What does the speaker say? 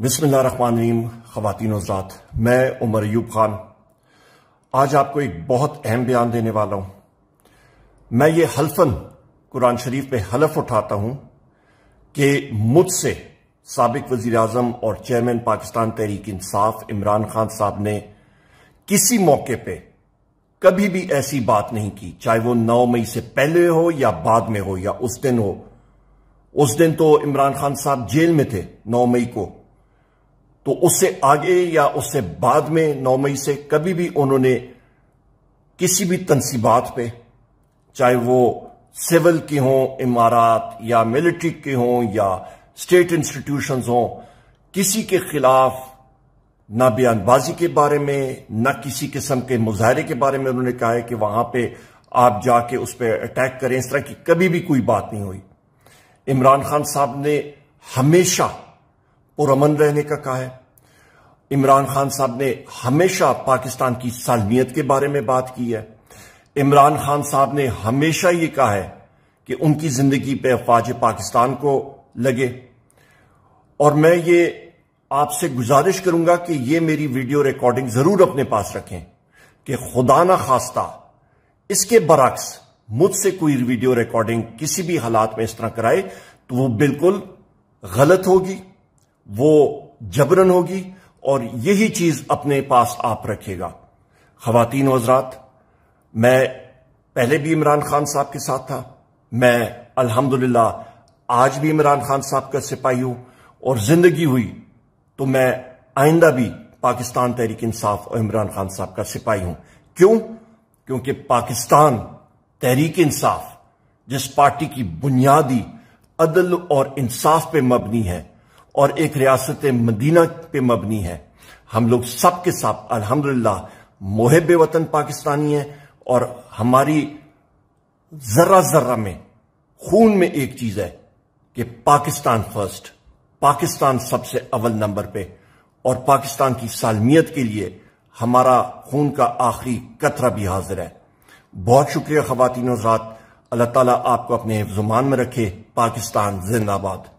बिसमिल्ल रहीम ख़वान हजरात मैं उमर यूब ख़ान आज आपको एक बहुत अहम बयान देने वाला हूं मैं ये हल्फन कुरान शरीफ में हलफ उठाता हूं कि मुझसे सबक वजीर अजम और चेयरमैन पाकिस्तान तहरीक इंसाफ इमरान खान साहब ने किसी मौके पर कभी भी ऐसी बात नहीं की चाहे वो नौ मई से पहले हो या बाद में हो या उस दिन हो उस दिन तो इमरान खान साहब जेल में थे नौ मई को तो उससे आगे या उससे बाद में नौ मई से कभी भी उन्होंने किसी भी तनसीबात पे चाहे वो सिविल की हों इमारात या मिलिट्री की हों या स्टेट इंस्टीट्यूशंस हों किसी के खिलाफ ना बयानबाजी के बारे में ना किसी किस्म के मुजाहरे के बारे में उन्होंने कहा है कि वहां पे आप जाके उस पर अटैक करें इस तरह की कभी भी कोई बात नहीं हुई इमरान खान साहब ने हमेशा पुरमन रहने का कहा है इमरान खान साहब ने हमेशा पाकिस्तान की सालमियत के बारे में बात की है इमरान खान साहब ने हमेशा ये कहा है कि उनकी जिंदगी पे अफवाज पाकिस्तान को लगे और मैं ये आपसे गुजारिश करूंगा कि ये मेरी वीडियो रिकॉर्डिंग जरूर अपने पास रखें कि खुदा ना खास्ता इसके बरक्स मुझसे कोई वीडियो रिकॉर्डिंग किसी भी हालात में इस तरह कराए तो वो बिल्कुल गलत होगी वो जबरन होगी और यही चीज अपने पास आप रखेगा खातन हजरात मैं पहले भी इमरान खान साहब के साथ था मैं अल्हम्दुलिल्लाह आज भी इमरान खान साहब का सिपाही हूं और जिंदगी हुई तो मैं आइंदा भी पाकिस्तान तहरीक इंसाफ और इमरान खान साहब का सिपाही हूं क्यों क्योंकि पाकिस्तान तहरीक इंसाफ जिस पार्टी की बुनियादी अदल और इंसाफ पे मबनी है और एक रियासत मदीना पे मबनी है हम लोग सब के साथ अल्हम्दुलिल्लाह मोहब वतन पाकिस्तानी है और हमारी जर्रा जर्रा में खून में एक चीज है कि पाकिस्तान फर्स्ट पाकिस्तान सबसे अव्वल नंबर पे और पाकिस्तान की सालमियत के लिए हमारा खून का आखिरी कतरा भी हाजिर है बहुत शुक्रिया खातिन अल्लाह ताला आपको अपने जुमान में रखे पाकिस्तान जिंदाबाद